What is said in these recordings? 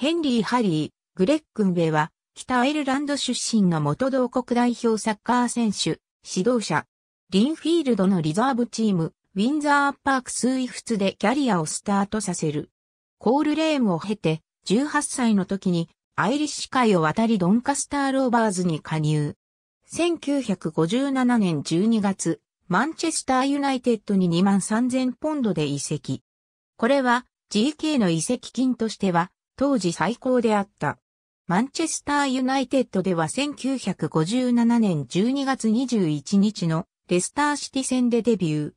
ヘンリー・ハリー、グレッグンベは、北アイルランド出身の元同国代表サッカー選手、指導者。リンフィールドのリザーブチーム、ウィンザーパークスイフツでキャリアをスタートさせる。コールレームを経て、18歳の時に、アイリッシュ海を渡りドンカスターローバーズに加入。1957年12月、マンチェスターユナイテッドに2万3000ポンドで移籍。これは、GK の移籍金としては、当時最高であった。マンチェスターユナイテッドでは1957年12月21日のレスターシティ戦でデビュー。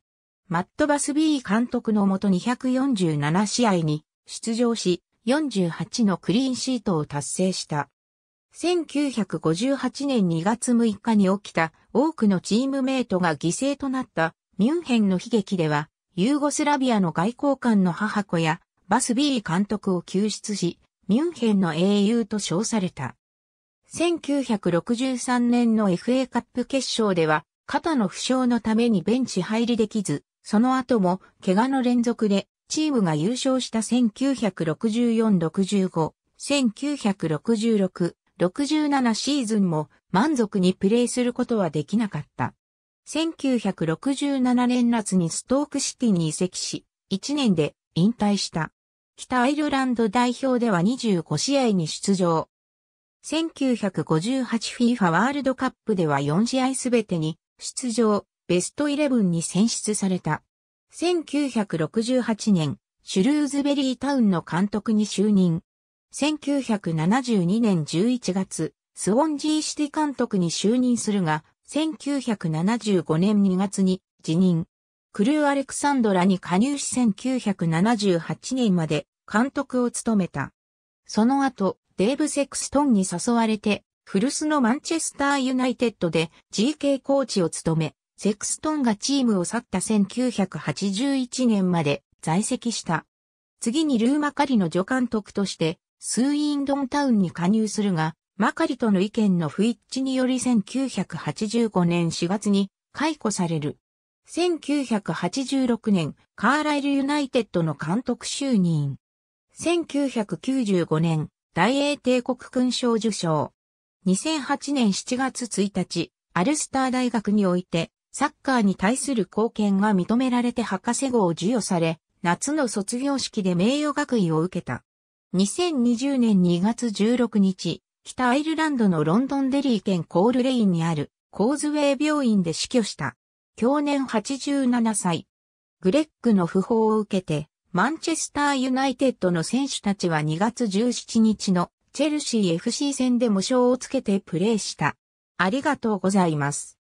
マット・バスビー監督のもと247試合に出場し、48のクリーンシートを達成した。1958年2月6日に起きた多くのチームメイトが犠牲となったミュンヘンの悲劇では、ユーゴスラビアの外交官の母子やバスビー監督を救出し、ミュンヘンの英雄と称された。1963年の FA カップ決勝では、肩の負傷のためにベンチ入りできず、その後も怪我の連続でチームが優勝した1964-65、1966、67シーズンも満足にプレーすることはできなかった。1967年夏にストークシティに移籍し、1年で引退した。北アイルランド代表では25試合に出場。1958FIFA ワールドカップでは4試合すべてに出場、ベストイレブンに選出された。1968年、シュルーズベリータウンの監督に就任。1972年11月、スウォンジーシティ監督に就任するが、1975年2月に辞任。クルー・アレクサンドラに加入し1978年まで監督を務めた。その後、デーブ・セクストンに誘われて、古巣のマンチェスター・ユナイテッドで GK コーチを務め、セクストンがチームを去った1981年まで在籍した。次にルー・マカリの助監督として、スーインドンタウンに加入するが、マカリとの意見の不一致により1985年4月に解雇される。1986年、カーライルユナイテッドの監督就任。1995年、大英帝国勲章受章。2008年7月1日、アルスター大学において、サッカーに対する貢献が認められて博士号を授与され、夏の卒業式で名誉学位を受けた。2020年2月16日、北アイルランドのロンドンデリー県コールレインにあるコーズウェイ病院で死去した。去年87歳。グレッグの訃報を受けて、マンチェスターユナイテッドの選手たちは2月17日のチェルシー FC 戦で無償をつけてプレーした。ありがとうございます。